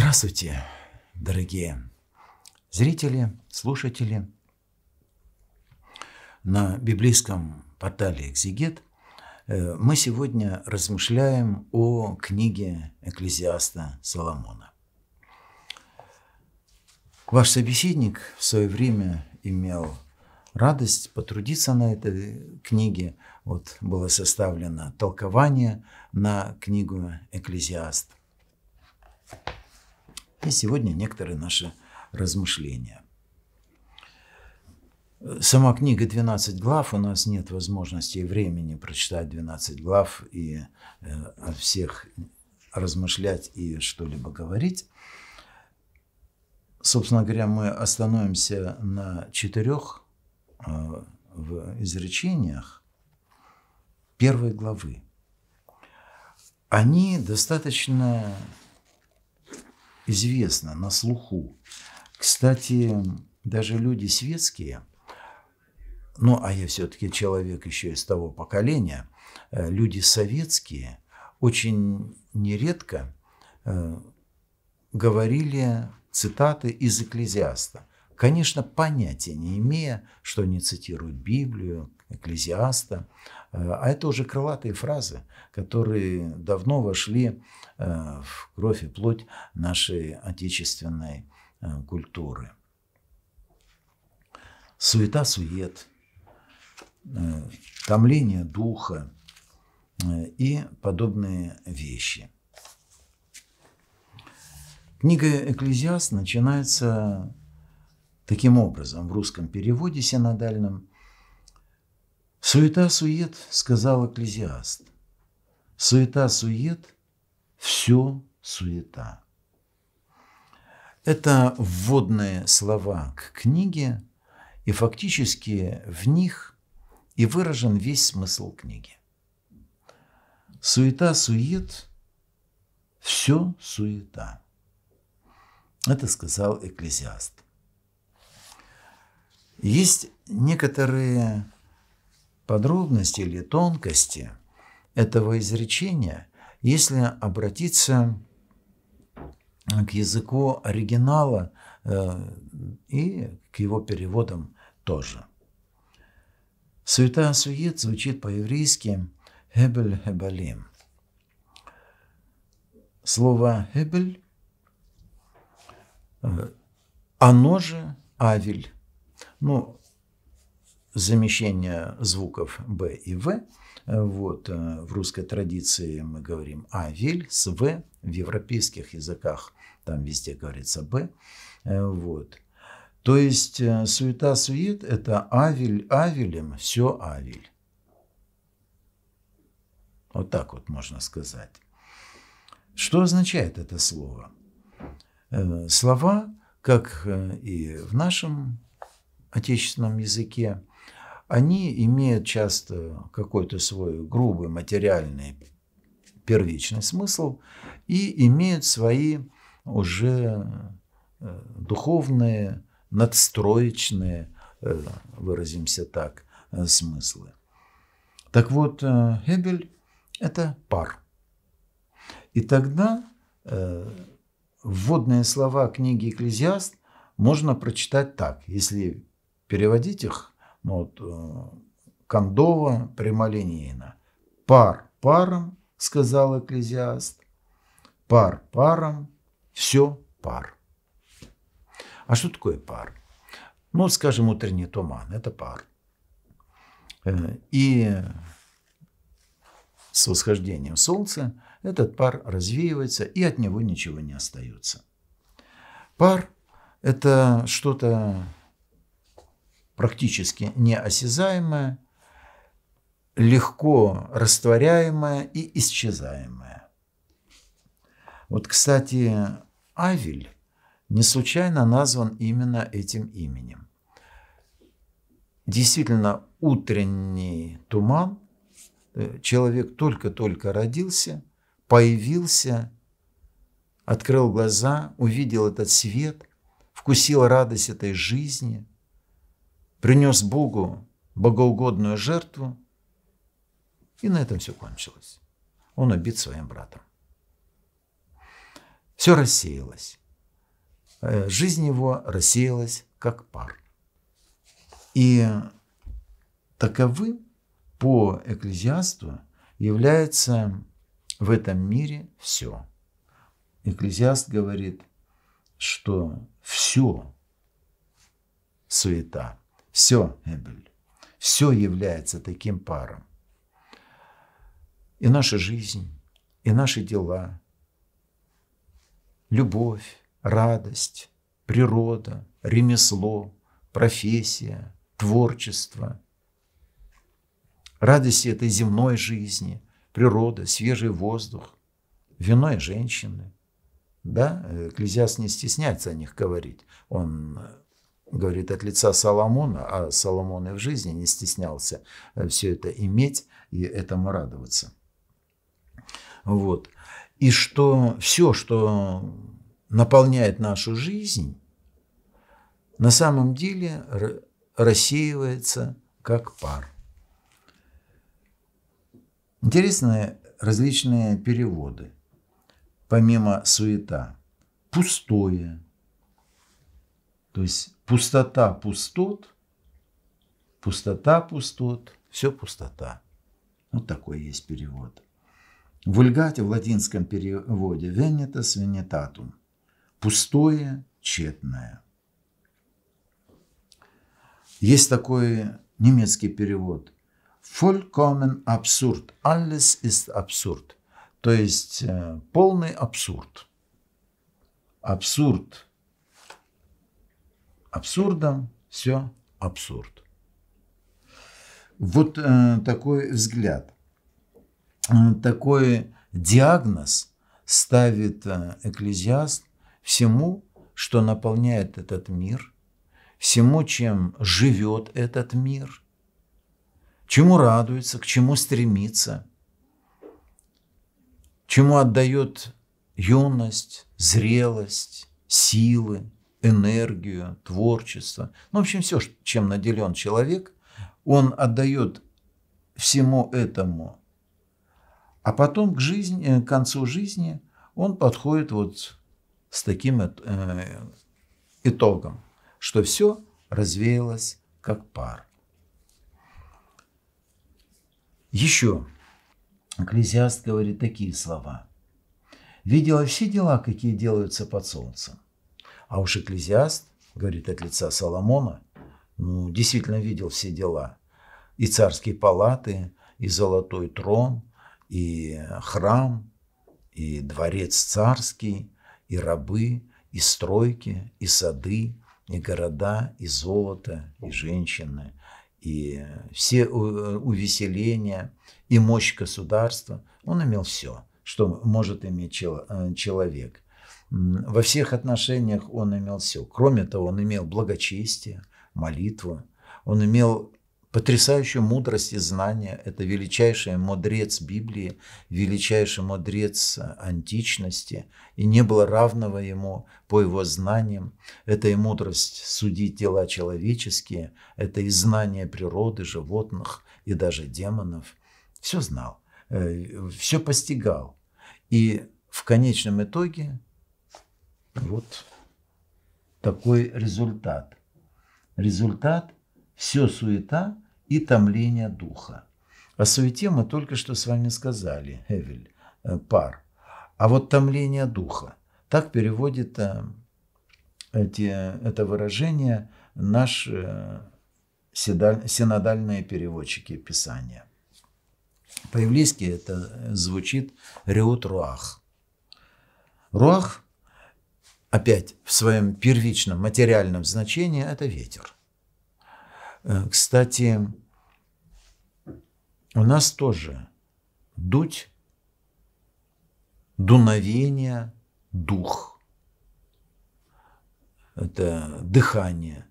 Здравствуйте, дорогие зрители, слушатели. На библейском портале «Экзигет» э, мы сегодня размышляем о книге экклезиаста Соломона. Ваш собеседник в свое время имел радость потрудиться на этой книге. Вот было составлено толкование на книгу «Экклезиаст». И сегодня некоторые наши размышления. Сама книга «12 глав», у нас нет возможности и времени прочитать 12 глав и э, о всех размышлять и что-либо говорить. Собственно говоря, мы остановимся на четырех э, в изречениях первой главы. Они достаточно известно, на слуху. Кстати, даже люди светские, ну, а я все-таки человек еще из того поколения, э, люди советские очень нередко э, говорили цитаты из Экклезиаста, конечно, понятия не имея, что они цитируют Библию, экклезиаста. Э, а это уже крылатые фразы, которые давно вошли э, в кровь и плоть нашей отечественной э, культуры. Суета-сует, томление духа и подобные вещи. Книга «Экклезиаст» начинается таким образом в русском переводе синодальном. Суета-сует, сказал экклезиаст. Суета-сует, все суета. Это вводные слова к книге, и фактически в них и выражен весь смысл книги. Суета-сует, все суета. Это сказал экклезиаст. Есть некоторые Подробности или тонкости этого изречения, если обратиться э, к языку оригинала э, и к его переводам тоже. Святая сует звучит по-еврейски «хебель хебалим». Слово «хебель» э, оно же «авель». Ну, замещение звуков Б и В. Э, вот, э, в русской традиции мы говорим А, вель с В. В европейских языках там везде говорится Б. Э, вот. То есть суета-сует – это авель авелем, все авель. Вот так вот можно сказать. Что означает это слово? Слова, как и в нашем отечественном языке, они имеют часто какой-то свой грубый материальный первичный смысл и имеют свои уже э, духовные, надстроечные, э, выразимся так, э, смыслы. Так вот, Гебель – это пар. И тогда вводные слова книги «Экклезиаст» можно прочитать так, если переводить их ну, вот, э, кондова, прямолинейно. Пар паром, сказал экклезиаст, пар паром, все пар. А что такое пар? Ну, скажем, утренний туман – это пар. Э, и с восхождением солнца этот пар развеивается, и от него ничего не остается. Пар – это что-то практически неосязаемое, легко растворяемое и исчезаемое. Вот, кстати, Авель не случайно назван именно этим именем. Действительно, утренний туман, э, человек только-только родился, появился, открыл глаза, увидел этот свет, вкусил радость этой жизни – принес Богу богоугодную жертву, и на этом все кончилось. Он убит своим братом. Все рассеялось. Э, жизнь его рассеялась как пар. И таковы по экклезиасту является в этом мире все. Экклезиаст говорит, что все суета все, Эбель, все является таким паром. И наша жизнь, и наши дела, любовь, радость, природа, ремесло, профессия, творчество. Радость этой земной жизни, природа, свежий воздух, вино и женщины. Да, э, Экклезиаст не стесняется о них говорить. Он э, говорит от лица Соломона, а Соломон и в жизни не стеснялся э, все это иметь и этому радоваться. Вот. И что все, что наполняет нашу жизнь, на самом деле рассеивается как пар. Интересные различные переводы, помимо суета. Пустое, то есть Пустота пустот, пустота пустот, все пустота. Вот такой есть перевод. В Ульгате в латинском переводе «венетас венетатум» – пустое, тщетное. Есть такой немецкий перевод «vollkommen absurd», «alles ist absurd», то есть э, полный абсурд. Абсурд – абсурдом все абсурд. Вот э, такой взгляд, э, такой диагноз ставит э, экклезиаст всему, что наполняет этот мир, всему, чем живет этот мир, чему радуется, к чему стремится, чему отдает юность, зрелость, силы – энергию, творчество. Ну, в общем, все, чем наделен человек, он отдает всему этому. А потом к, жизни, э, к концу жизни он подходит вот с таким э, итогом, что все развеялось как пар. Еще Экклезиаст говорит такие слова. «Видела все дела, какие делаются под солнцем, а уж Экклезиаст, говорит от лица Соломона, ну, действительно видел все дела. И царские палаты, и золотой трон, и храм, и дворец царский, и рабы, и стройки, и сады, и города, и золото, и женщины, и все увеселения, и мощь государства. Он имел все, что может иметь э, человек. Во всех отношениях он имел все. Кроме того, он имел благочестие, молитву. Он имел потрясающую мудрость и знания. Это величайший мудрец Библии, величайший мудрец античности. И не было равного ему по его знаниям. Это и мудрость судить дела человеческие, это и знание природы, животных и даже демонов. Все знал, э, все постигал. И в конечном итоге вот такой результат. Результат – все суета и томление духа. О суете мы только что с вами сказали, Эвель, э, пар. А вот томление духа. Так переводит э, эти, это выражение наш э, синодальные переводчики Писания. По-еврейски это звучит «реут руах». Руах опять в своем первичном материальном значении – это ветер. Э, кстати, у нас тоже дуть, дуновение, дух. Это дыхание.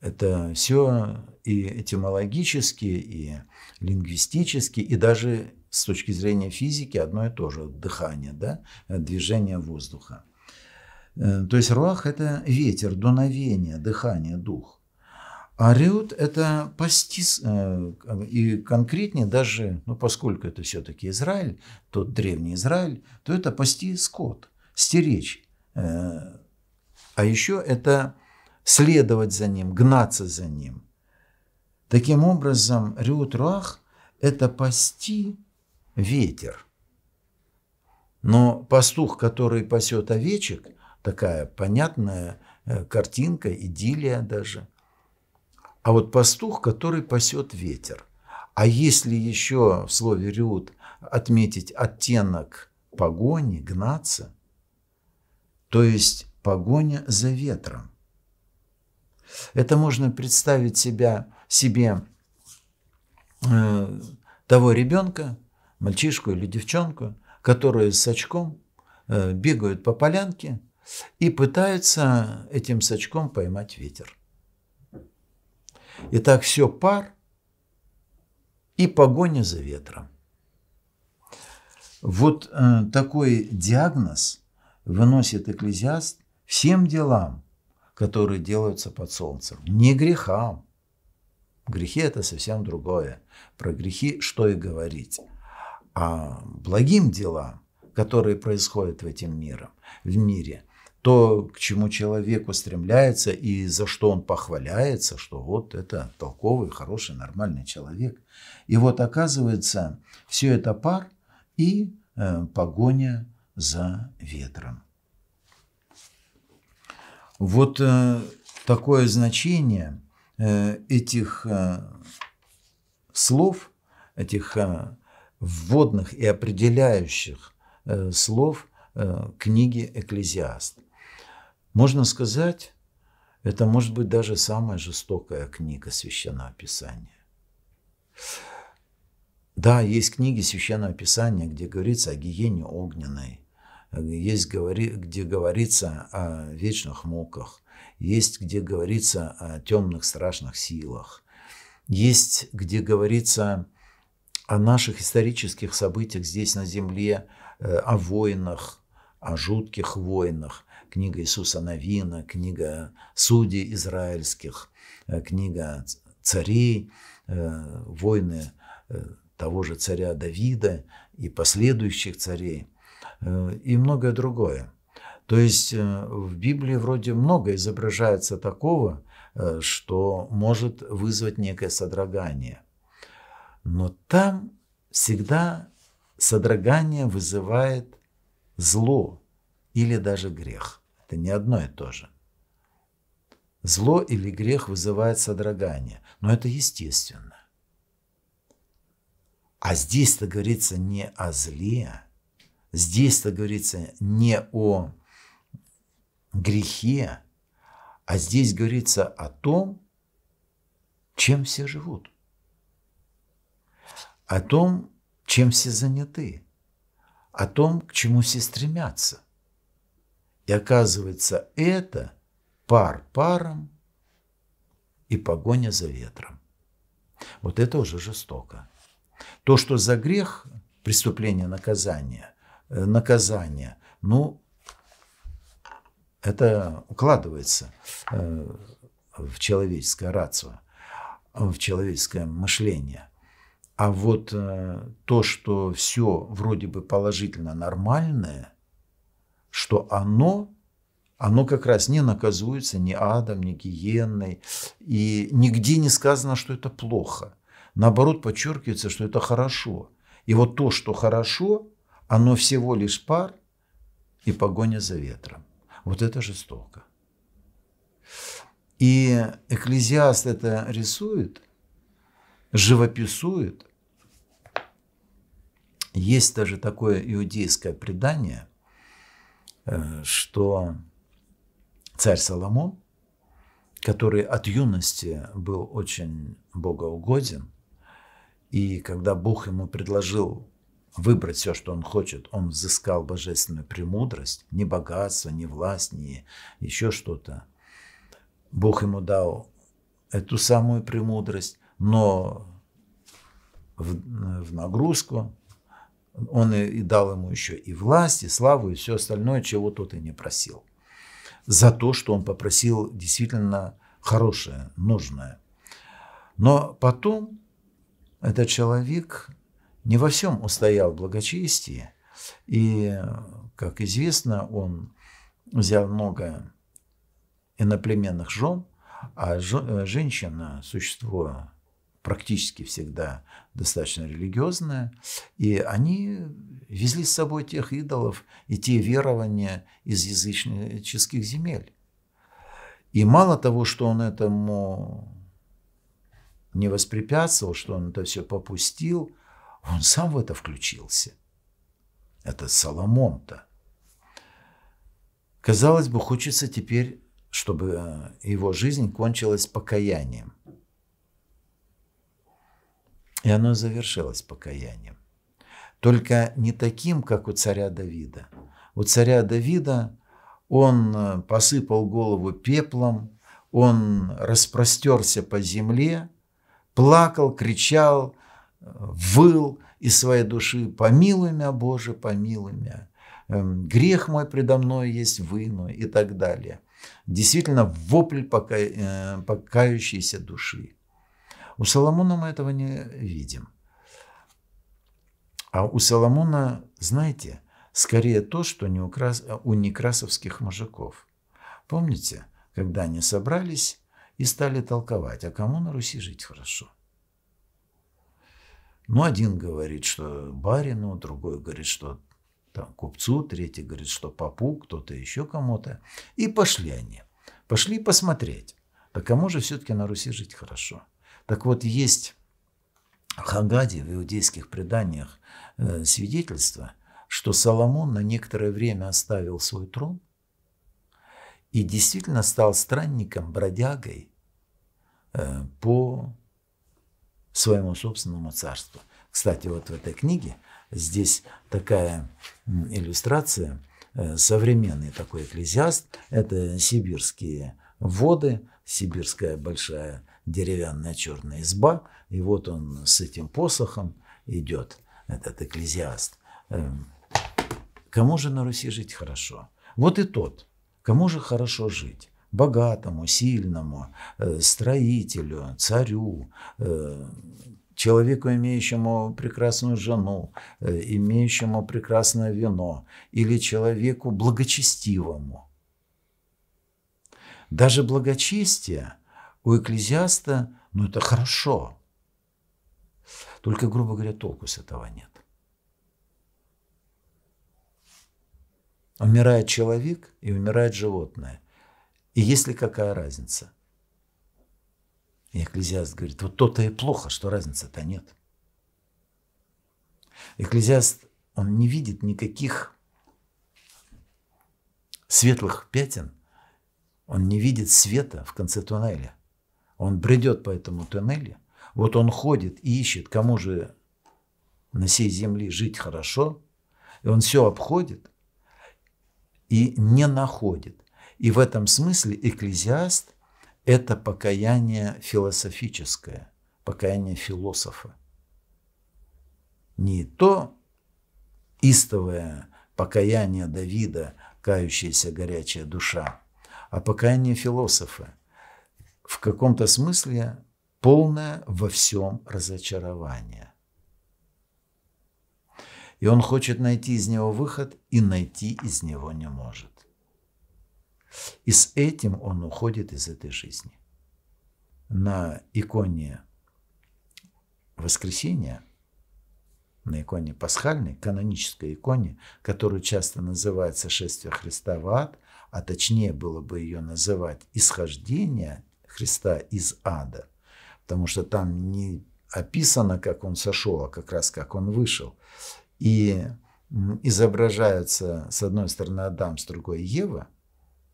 Это все и этимологически, и лингвистически, и даже с точки зрения физики одно и то же дыхание, да? движение воздуха. Э, то есть руах – это ветер, дуновение, дыхание, дух. А реут – это пастис, э, и конкретнее даже, ну, поскольку это все-таки Израиль, тот древний Израиль, то это пасти скот, стеречь. Э, а еще это следовать за ним, гнаться за ним. Таким образом, реут руах – это пасти ветер. Но пастух, который пасет овечек – такая понятная э, картинка, идиллия даже. А вот пастух, который пасет ветер. А если еще в слове «рют» отметить оттенок погони, гнаться, то есть погоня за ветром. Это можно представить себя, себе э, того ребенка, мальчишку или девчонку, которые с очком э, бегают по полянке – и пытаются этим сачком поймать ветер. Итак, все пар и погоня за ветром. Вот э, такой диагноз выносит экклезиаст всем делам, которые делаются под солнцем, не грехам. Грехи – это совсем другое. Про грехи что и говорить. А благим делам, которые происходят в этом мире, в мире – то, к чему человек устремляется и за что он похваляется, что вот это толковый, хороший, нормальный человек. И вот оказывается, все это пар и э, погоня за ветром. Вот э, такое значение э, этих э, слов, этих э, вводных и определяющих э, слов э, книги «Экклезиаст». Можно сказать, это может быть даже самая жестокая книга Священного Писания. Да, есть книги Священного Писания, где говорится о гиене огненной, есть, где говорится о вечных муках, есть, где говорится о темных страшных силах, есть, где говорится о наших исторических событиях здесь на Земле, э, о войнах, о жутких войнах книга Иисуса Новина, книга Судей Израильских, э, книга царей, э, войны э, того же царя Давида и последующих царей и многое другое. То есть в Библии вроде много изображается такого, что может вызвать некое содрогание. Но там всегда содрогание вызывает зло или даже грех. Это не одно и то же. Зло или грех вызывает содрогание, но это естественно. А здесь-то говорится не о зле, здесь-то говорится не о грехе, а здесь говорится о том, чем все живут, о том, чем все заняты, о том, к чему все стремятся – и оказывается, это пар паром и погоня за ветром. Вот это уже жестоко. То, что за грех преступление наказания, э, наказание, ну, это укладывается э, в человеческое рацио, в человеческое мышление. А вот э, то, что все вроде бы положительно нормальное – что оно, оно как раз не наказуется ни адом, ни гиенной, и нигде не сказано, что это плохо. Наоборот, подчеркивается, что это хорошо. И вот то, что хорошо, оно всего лишь пар и погоня за ветром. Вот это жестоко. И экклезиаст это рисует, живописует. Есть даже такое иудейское предание, Э, что царь Соломон, который от юности был очень богоугоден, и когда Бог ему предложил выбрать все, что он хочет, он взыскал божественную премудрость, не богатство, не власть, не еще что-то. Бог ему дал эту самую премудрость, но в, э, в нагрузку он и дал ему еще и власть, и славу, и все остальное, чего тот и не просил. За то, что он попросил действительно хорошее, нужное. Но потом этот человек не во всем устоял в благочестии, и, как известно, он взял много иноплеменных жен, а э, женщина – существо практически всегда достаточно религиозная, и они везли с собой тех идолов и те верования из языческих земель. И мало того, что он этому не воспрепятствовал, что он это все попустил, он сам в это включился. Это Соломон-то. Казалось бы, хочется теперь, чтобы э, его жизнь кончилась покаянием. И оно завершилось покаянием. Только не таким, как у царя Давида. У царя Давида он э, посыпал голову пеплом, он распростерся по земле, плакал, кричал, э, выл из своей души «Помилуй меня, Боже, помилуй меня! Эм, грех мой предо мной есть выну» и так далее. Действительно, вопль пока, э, покающейся души. У Соломона мы этого не видим. А у Соломона, знаете, скорее то, что не у, Крас... у некрасовских мужиков. Помните, когда они собрались и стали толковать, а кому на Руси жить хорошо? Ну, один говорит, что барину, другой говорит, что там, купцу, третий говорит, что папу, кто-то еще кому-то. И пошли они. Пошли посмотреть. Да кому же все-таки на Руси жить хорошо? Так вот, есть в Хагаде, в иудейских преданиях э, свидетельство, что Соломон на некоторое время оставил свой трон и действительно стал странником, бродягой э, по своему собственному царству. Кстати, вот в этой книге здесь такая иллюстрация. Э, современный такой экклезиаст – это сибирские воды, сибирская большая деревянная черная изба, и вот он с этим посохом идет, этот экклезиаст. Эм, кому же на Руси жить хорошо? Вот и тот, кому же хорошо жить? Богатому, сильному, э, строителю, царю, э, человеку, имеющему прекрасную жену, э, имеющему прекрасное вино, или человеку благочестивому. Даже благочестие – у экклезиаста, ну это хорошо. Только, грубо говоря, толку с этого нет. Умирает человек и умирает животное. И есть ли какая разница? И экклезиаст говорит, вот то-то и плохо, что разницы-то нет. Экклезиаст, он не видит никаких светлых пятен, он не видит света в конце туннеля. Он бредет по этому туннелю. Вот он ходит и ищет, кому же на всей земле жить хорошо. И он все обходит и не находит. И в этом смысле экклезиаст – это покаяние философическое, покаяние философа. Не то истовое покаяние Давида, кающаяся горячая душа, а покаяние философа – в каком-то смысле полное во всем разочарование. И он хочет найти из него выход и найти из него не может. И с этим он уходит из этой жизни. На иконе воскресения, на иконе пасхальной, канонической иконе, которую часто называют «Сошествие Христа в ад», а точнее было бы ее называть «Исхождение Христа из ада. Потому что там не описано, как он сошел, а как раз как он вышел. И изображаются, с одной стороны, Адам, с другой Ева,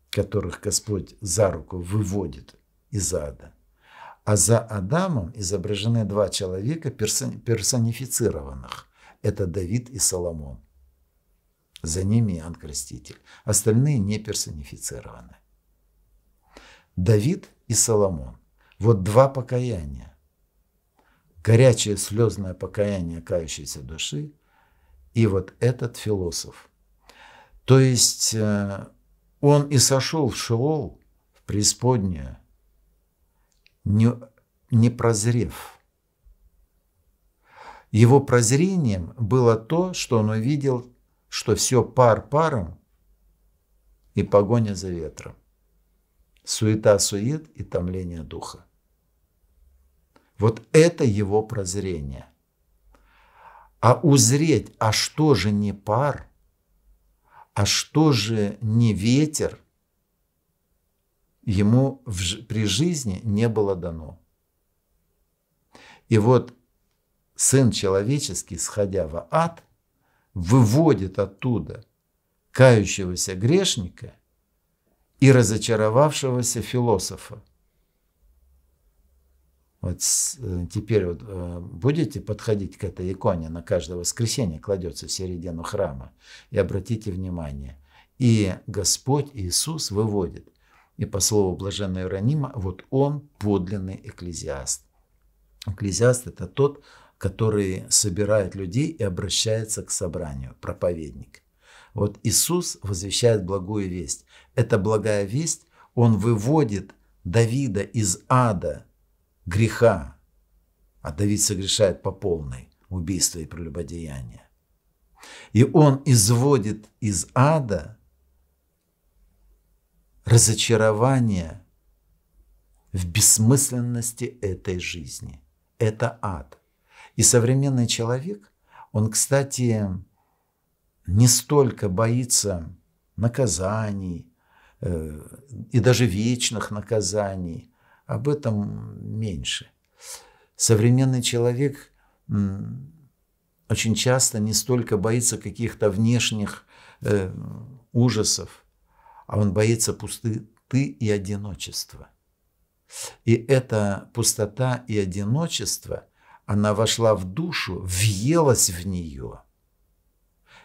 которых Господь за руку выводит из ада. А за Адамом изображены два человека персонифицированных. Это Давид и Соломон. За ними Иоанн Креститель. Остальные не персонифицированы. Давид и Соломон. Вот два покаяния. Горячее слезное покаяние кающейся души и вот этот философ. То есть э, он и сошел в Шиол, в преисподнюю, не, не прозрев. Его прозрением было то, что он увидел, что все пар паром и погоня за ветром суета-сует и томление духа. Вот это его прозрение. А узреть, а что же не пар, а что же не ветер, ему в, при жизни не было дано. И вот Сын человеческий, сходя в ад, выводит оттуда кающегося грешника и разочаровавшегося философа. Вот э, теперь вот э, будете подходить к этой иконе, на каждое воскресенье кладется в середину храма, и обратите внимание, и Господь Иисус выводит, и по слову блаженного Иеронима, вот он подлинный экклезиаст. Экклезиаст – это тот, который собирает людей и обращается к собранию, проповедник. Вот Иисус возвещает благую весть. Эта благая весть, Он выводит Давида из ада, греха. А Давид согрешает по полной убийство и прелюбодеяние. И Он изводит из ада разочарование в бессмысленности этой жизни. Это ад. И современный человек, он, кстати, не столько боится наказаний э, и даже вечных наказаний, об этом меньше. Современный человек очень часто не столько боится каких-то внешних э, ужасов, а он боится пустоты и одиночества. И эта пустота и одиночество, она вошла в душу, въелась в нее –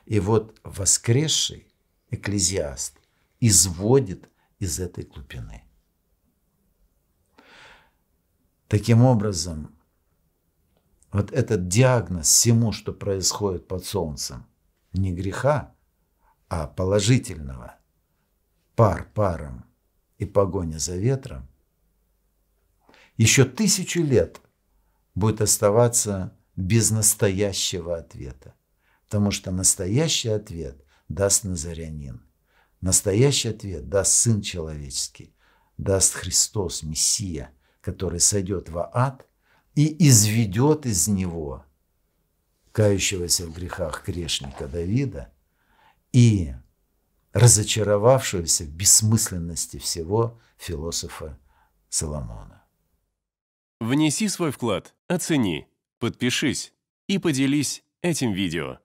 и вот воскресший экклезиаст изводит из этой глубины. Таким образом, вот этот диагноз всему, что происходит под солнцем, не греха, а положительного, пар паром и погоня за ветром, еще тысячу лет будет оставаться без настоящего ответа. Потому что настоящий ответ даст Назарянин. Настоящий ответ даст Сын Человеческий, даст Христос, Мессия, который сойдет во ад и изведет из него кающегося в грехах грешника Давида и разочаровавшегося в бессмысленности всего философа Соломона. Внеси свой вклад, оцени, подпишись и поделись этим видео.